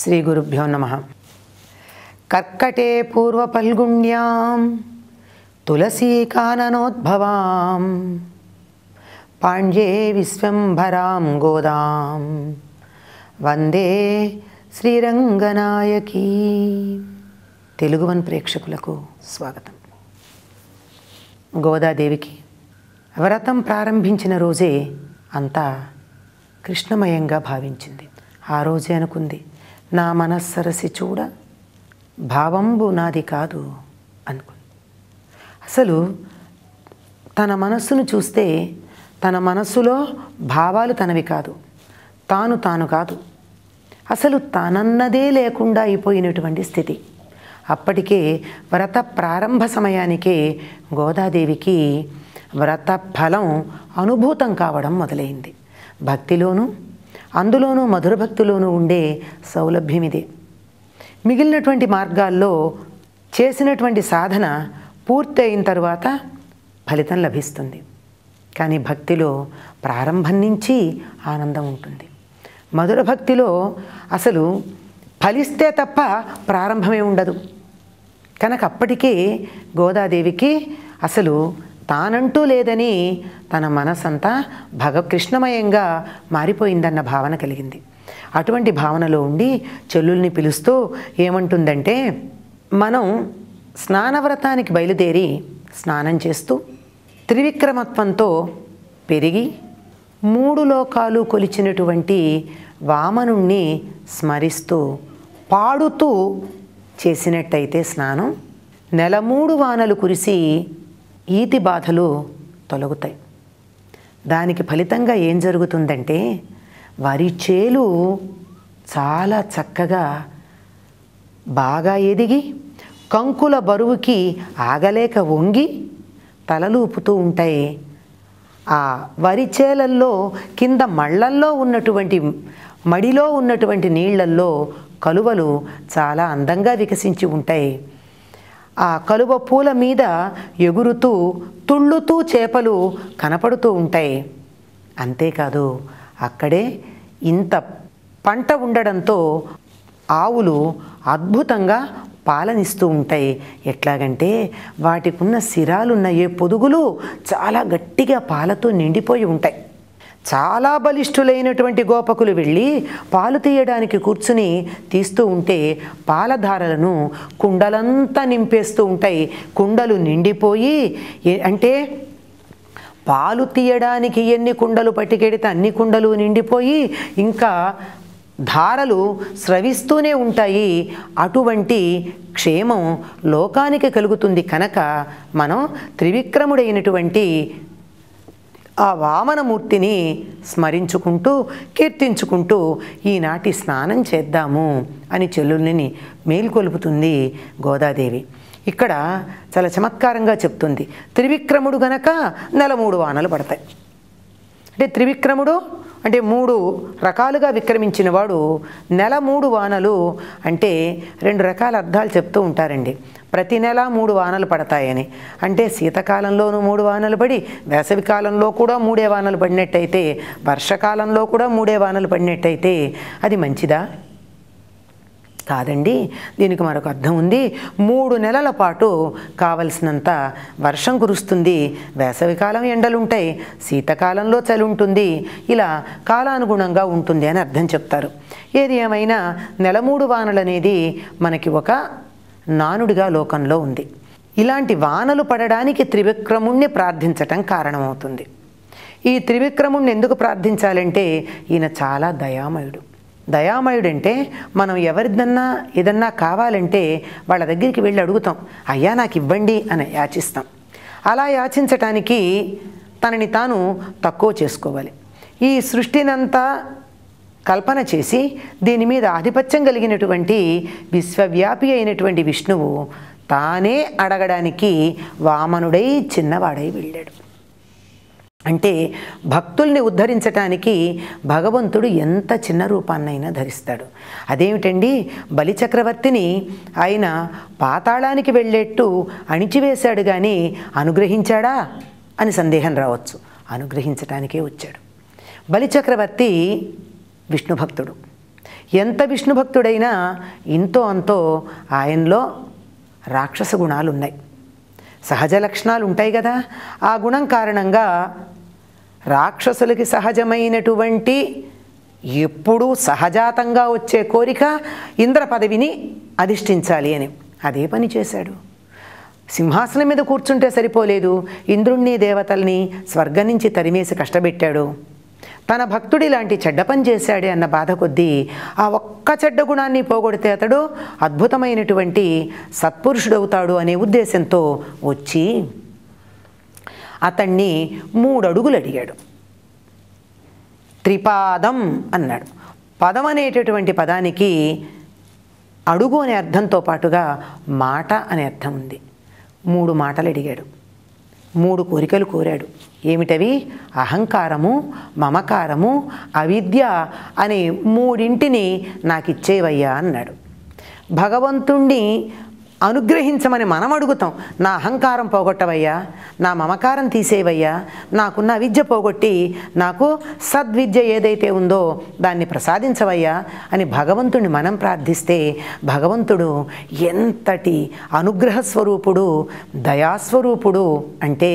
శ్రీ గురుభ్యో నమ కర్కటే పూర్వపల్గుణ్యాం తులసీకాననోద్భవాం పాండ్యే విశ్వంభరాం గోదాం వందే శ్రీరంగనాయకీ తెలుగువన్ ప్రేక్షకులకు స్వాగతం గోదాదేవికి వ్రతం ప్రారంభించిన రోజే అంతా కృష్ణమయంగా భావించింది ఆ రోజే అనుకుంది నా మనస్సరసి చూడ భావంబు నాది కాదు అనుకు అసలు తన మనస్సును చూస్తే తన మనస్సులో భావాలు తనవి కాదు తాను తాను కాదు అసలు తనన్నదే లేకుండా అయిపోయినటువంటి స్థితి అప్పటికే వ్రత ప్రారంభ సమయానికే గోదాదేవికి వ్రత ఫలం అనుభూతం కావడం మొదలైంది భక్తిలోనూ అందులోనూ మధుర భక్తిలోనూ ఉండే సౌలభ్యం ఇది మిగిలినటువంటి మార్గాల్లో చేసినటువంటి సాధన పూర్తి అయిన తర్వాత ఫలితం లభిస్తుంది కానీ భక్తిలో ప్రారంభం నుంచి ఆనందం ఉంటుంది మధుర భక్తిలో అసలు ఫలిస్తే తప్ప ప్రారంభమే ఉండదు కనుక అప్పటికే గోదాదేవికి అసలు తానంటూ లేదని తన మనసంతా భగకృష్ణమయంగా మారిపోయిందన్న భావన కలిగింది అటువంటి భావనలో ఉండి చెల్లుల్ని పిలుస్తూ ఏమంటుందంటే మనం స్నానవ్రతానికి బయలుదేరి స్నానం చేస్తూ త్రివిక్రమత్వంతో పెరిగి మూడు లోకాలు కొలిచినటువంటి వామనుణ్ణి స్మరిస్తూ పాడుతూ చేసినట్టయితే స్నానం నెల మూడు వానలు కురిసి ఈతి బాధలు తొలగుతాయి దానికి ఫలితంగా ఏం జరుగుతుందంటే వరి చేలు చాలా చక్కగా బాగా ఎదిగి కంకుల బరువుకి ఆగలేక వంగి తలలూపుతూ ఉంటాయి ఆ వరి చేలల్లో కింద మళ్ళల్లో ఉన్నటువంటి మడిలో ఉన్నటువంటి నీళ్లల్లో కలువలు చాలా అందంగా వికసించి ఉంటాయి ఆ కలువ పూల మీద ఎగురుతూ తుళ్ళుతూ చేపలు కనపడుతూ ఉంటాయి అంతేకాదు అక్కడే ఇంత పంట ఉండడంతో ఆవులు అద్భుతంగా పాలనిస్తూ ఉంటాయి ఎట్లాగంటే వాటికున్న సిరాలున్న ఏ పొదుగులు చాలా గట్టిగా పాలతో నిండిపోయి ఉంటాయి చాలా బలిష్ఠులైనటువంటి గోపకులు వెళ్ళి పాలు తీయడానికి కూర్చుని తీస్తూ ఉంటే పాలధారలను కుండలంతా నింపేస్తూ ఉంటాయి కుండలు నిండిపోయి అంటే పాలు తీయడానికి ఎన్ని కుండలు పట్టుకెడితే అన్ని కుండలు నిండిపోయి ఇంకా ధారలు స్రవిస్తూనే ఉంటాయి అటువంటి క్షేమం లోకానికి కలుగుతుంది కనుక మనం త్రివిక్రముడైనటువంటి ఆ వామనమూర్తిని స్మరించుకుంటూ కీర్తించుకుంటూ ఈనాటి స్నానం చేద్దాము అని చెల్లుల్ని మేల్కొలుపుతుంది గోదాదేవి ఇక్కడ చాలా చమత్కారంగా చెప్తుంది త్రివిక్రముడు గనక నెల మూడు వానలు పడతాయి అంటే త్రివిక్రముడు అంటే మూడు రకాలుగా విక్రమించినవాడు నెల మూడు వానలు అంటే రెండు రకాల అర్థాలు చెప్తూ ఉంటారండి ప్రతి నెల మూడు వానలు పడతాయని అంటే శీతకాలంలోనూ మూడు వానలు పడి వేసవి కాలంలో కూడా మూడే వానలు పడినట్టయితే వర్షకాలంలో కూడా మూడే వానలు పడినట్టయితే అది మంచిదా కాదండి దీనికి మరొక అర్థం ఉంది మూడు నెలల పాటు కావలసినంత వర్షం కురుస్తుంది వేసవికాలం ఎండలుంటాయి శీతకాలంలో చలి ఉంటుంది ఇలా కాలానుగుణంగా ఉంటుంది అని అర్థం చెప్తారు ఏది ఏమైనా నెల మూడు వానలు అనేది మనకి ఒక నానుడిగా లోకంలో ఉంది ఇలాంటి వానలు పడడానికి త్రివిక్రముణ్ణి ప్రార్థించటం కారణమవుతుంది ఈ త్రివిక్రముణ్ణి ఎందుకు ప్రార్థించాలంటే ఈయన చాలా దయామయుడు దయామయుడంటే మనం ఎవరిదన్నా ఏదన్నా కావాలంటే వాళ్ళ దగ్గరికి వెళ్ళి అడుగుతాం అయ్యా నాకు ఇవ్వండి అని యాచిస్తాం అలా యాచించటానికి తనని తాను తక్కువ చేసుకోవాలి ఈ సృష్టినంతా కల్పన చేసి దీని మీద ఆధిపత్యం కలిగినటువంటి విశ్వవ్యాపి అయినటువంటి విష్ణువు తానే అడగడానికి వామనుడై చిన్నవాడై వెళ్ళాడు అంటే భక్తుల్ని ఉద్ధరించటానికి భగవంతుడు ఎంత చిన్న రూపాన్నైనా ధరిస్తాడు అదేమిటండి బలిచక్రవర్తిని ఆయన పాతాళానికి వెళ్ళేట్టు అణిచివేశాడు కానీ అనుగ్రహించాడా అని సందేహం రావచ్చు అనుగ్రహించటానికే వచ్చాడు బలిచక్రవర్తి విష్ణుభక్తుడు ఎంత విష్ణుభక్తుడైనా ఇంతో అంతో ఆయనలో రాక్షస గుణాలు ఉన్నాయి సహజ లక్షణాలు ఉంటాయి కదా ఆ గుణం కారణంగా రాక్షసులకి సహజమైనటువంటి ఎప్పుడూ సహజాతంగా వచ్చే కోరిక ఇంద్ర పదవిని అధిష్ఠించాలి అని అదే పని చేశాడు సింహాసనం మీద కూర్చుంటే సరిపోలేదు ఇంద్రుణ్ణి దేవతల్ని స్వర్గం నుంచి తరిమేసి కష్టపెట్టాడు తన భక్తుడి లాంటి చెడ్డ పని చేశాడే అన్న బాధ కొద్దీ ఆ ఒక్క చెడ్డ గుణాన్ని పోగొడితే అతడు అద్భుతమైనటువంటి సత్పురుషుడవుతాడు అనే ఉద్దేశంతో వచ్చి అతన్ని మూడు అడుగులు అడిగాడు త్రిపాదం అన్నాడు పదం అనేటటువంటి పదానికి అడుగు అనే అర్థంతో పాటుగా మాట అనే అర్థం ఉంది మూడు మాటలు అడిగాడు మూడు కోరికలు కోరాడు ఏమిటవి అహంకారము మమకారము అవిద్య అనే మూడింటిని నాకు ఇచ్చేవయ్యా అన్నాడు భగవంతుణ్ణి అనుగ్రహించమని మనం అడుగుతాం నా అహంకారం పోగొట్టవయ్యా నా మమకారం తీసేవయ్యా నాకున్న విద్య పోగొట్టి నాకు సద్విద్య ఏదైతే ఉందో దాన్ని ప్రసాదించవయ్యా అని భగవంతుని మనం ప్రార్థిస్తే భగవంతుడు ఎంతటి అనుగ్రహ స్వరూపుడు దయాస్వరూపుడు అంటే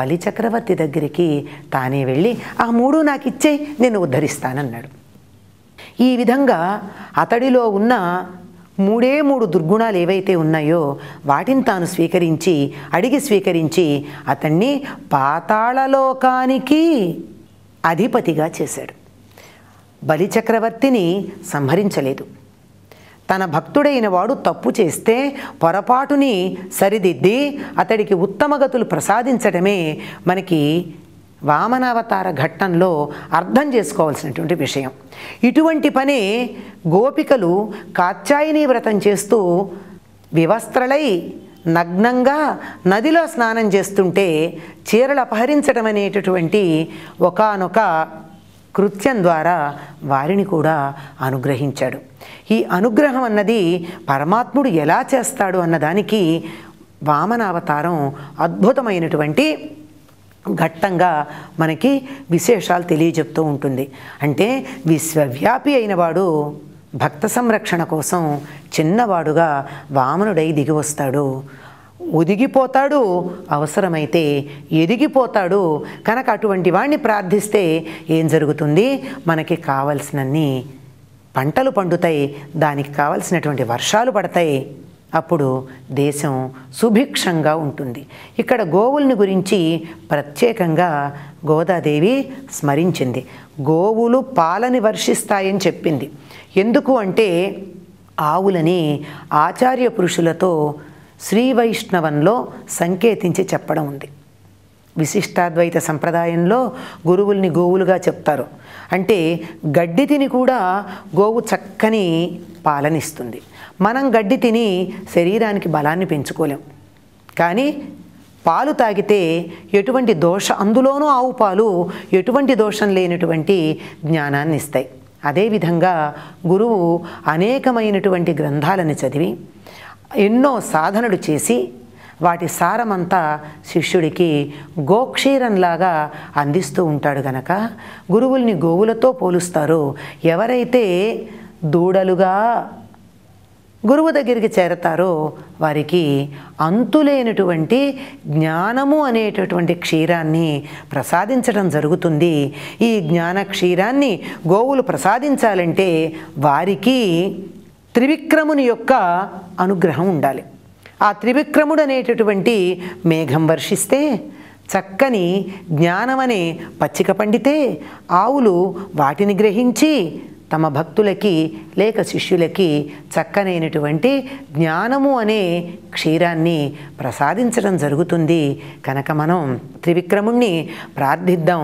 బలిచక్రవర్తి దగ్గరికి తానే వెళ్ళి ఆ మూడు నాకు ఇచ్చే నేను ఉద్ధరిస్తానన్నాడు ఈ విధంగా అతడిలో ఉన్న మూడే మూడు దుర్గుణాలు ఏవైతే ఉన్నాయో వాటిని తాను స్వీకరించి అడిగి స్వీకరించి అతన్ని పాతాళలోకానికి అధిపతిగా చేశాడు బలిచక్రవర్తిని సంహరించలేదు తన భక్తుడైన వాడు తప్పు చేస్తే పొరపాటుని సరిదిద్ది అతడికి ఉత్తమగతులు ప్రసాదించడమే మనకి వామనావతార ఘట్టంలో అర్థం చేసుకోవాల్సినటువంటి విషయం ఇటువంటి పని గోపికలు కాత్యాయని వ్రతం చేస్తూ వివస్త్రలై నగ్నంగా నదిలో స్నానం చేస్తుంటే చీరలు అపహరించడం అనేటటువంటి ఒకనొక కృత్యం ద్వారా వారిని కూడా అనుగ్రహించాడు ఈ అనుగ్రహం అన్నది పరమాత్ముడు ఎలా చేస్తాడు అన్నదానికి వామనావతారం అద్భుతమైనటువంటి ఘట్టంగా మనకి విశేషాలు తెలియజెప్తూ ఉంటుంది అంటే విశ్వవ్యాపి అయినవాడు భక్త సంరక్షణ కోసం చిన్నవాడుగా వామనుడై వస్తాడు ఒదిగిపోతాడు అవసరమైతే ఎదిగిపోతాడు కనుక అటువంటి వాడిని ప్రార్థిస్తే ఏం జరుగుతుంది మనకి కావలసినన్ని పంటలు పండుతాయి దానికి కావలసినటువంటి వర్షాలు పడతాయి అప్పుడు దేశం సుభిక్షంగా ఉంటుంది ఇక్కడ గోవుల్ని గురించి ప్రత్యేకంగా గోదాదేవి స్మరించింది గోవులు పాలని వర్షిస్తాయని చెప్పింది ఎందుకు అంటే ఆవులని ఆచార్య పురుషులతో శ్రీవైష్ణవంలో సంకేతించి చెప్పడం ఉంది విశిష్టాద్వైత సంప్రదాయంలో గురువుల్ని గోవులుగా చెప్తారు అంటే గడ్డి తిని కూడా గోవు చక్కని పాలనిస్తుంది మనం గడ్డి తిని శరీరానికి బలాన్ని పెంచుకోలేం కానీ పాలు తాగితే ఎటువంటి దోష అందులోనూ ఆవు పాలు ఎటువంటి దోషం లేనటువంటి జ్ఞానాన్ని ఇస్తాయి అదేవిధంగా గురువు అనేకమైనటువంటి గ్రంథాలను చదివి ఎన్నో సాధనలు చేసి వాటి సారమంతా శిష్యుడికి గోక్షీరంలాగా అందిస్తూ ఉంటాడు గనక గురువుల్ని గోవులతో పోలుస్తారు ఎవరైతే దూడలుగా గురువు దగ్గరికి చేరతారో వారికి అంతులేనటువంటి జ్ఞానము అనేటటువంటి క్షీరాన్ని ప్రసాదించడం జరుగుతుంది ఈ జ్ఞాన క్షీరాన్ని గోవులు ప్రసాదించాలంటే వారికి త్రివిక్రముని యొక్క అనుగ్రహం ఉండాలి ఆ త్రివిక్రముడు అనేటటువంటి మేఘం వర్షిస్తే చక్కని జ్ఞానమనే పచ్చిక పండితే ఆవులు వాటిని గ్రహించి తమ భక్తులకి లేక శిష్యులకి చక్కనైనటువంటి జ్ఞానము అనే క్షీరాన్ని ప్రసాదించడం జరుగుతుంది కనుక మనం త్రివిక్రముణ్ణి ప్రార్థిద్దాం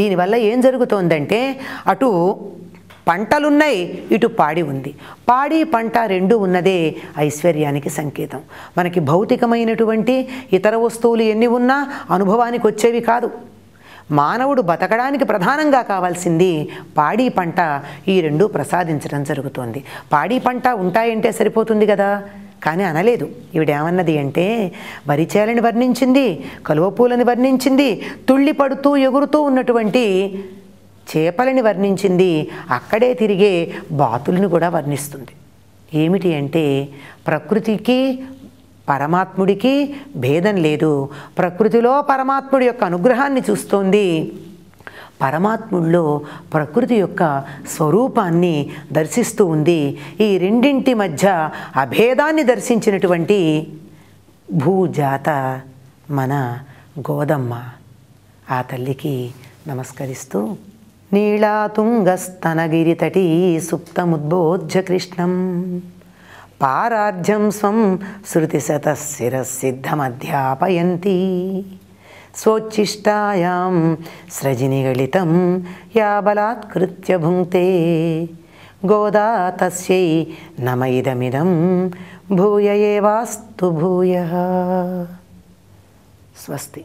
దీనివల్ల ఏం జరుగుతోందంటే అటు పంటలున్నాయి ఇటు పాడి ఉంది పాడి పంట రెండు ఉన్నదే ఐశ్వర్యానికి సంకేతం మనకి భౌతికమైనటువంటి ఇతర వస్తువులు ఎన్ని ఉన్నా అనుభవానికి వచ్చేవి కాదు మానవుడు బతకడానికి ప్రధానంగా కావాల్సింది పాడి పంట ఈ రెండూ ప్రసాదించడం జరుగుతోంది పాడి పంట ఉంటాయంటే సరిపోతుంది కదా కానీ అనలేదు ఈవిడేమన్నది అంటే వరిచేలని వర్ణించింది కలువ పూలని వర్ణించింది తుళ్ళి పడుతూ ఎగురుతూ ఉన్నటువంటి చేపలని వర్ణించింది అక్కడే తిరిగే బాతులను కూడా వర్ణిస్తుంది ఏమిటి అంటే ప్రకృతికి పరమాత్ముడికి భేదం లేదు ప్రకృతిలో పరమాత్ముడి యొక్క అనుగ్రహాన్ని చూస్తోంది పరమాత్ముల్లో ప్రకృతి యొక్క స్వరూపాన్ని దర్శిస్తూ ఉంది ఈ రెండింటి మధ్య అభేదాన్ని దర్శించినటువంటి భూజాత మన గోదమ్మ ఆ తల్లికి నమస్కరిస్తూ తటి సుప్తముద్బోధ్య కృష్ణం పారాధ్యం స్వం శృతిశతశిరసిద్ధమధ్యాపయంతి స్వోచ్చిష్టాయాం స్రజినిగళితం యా బలాత్కృత్య భుంక్తే గోదా తస్యై నమ ఇదమిదం భూయ ఏవాస్తు భూయ స్వస్తి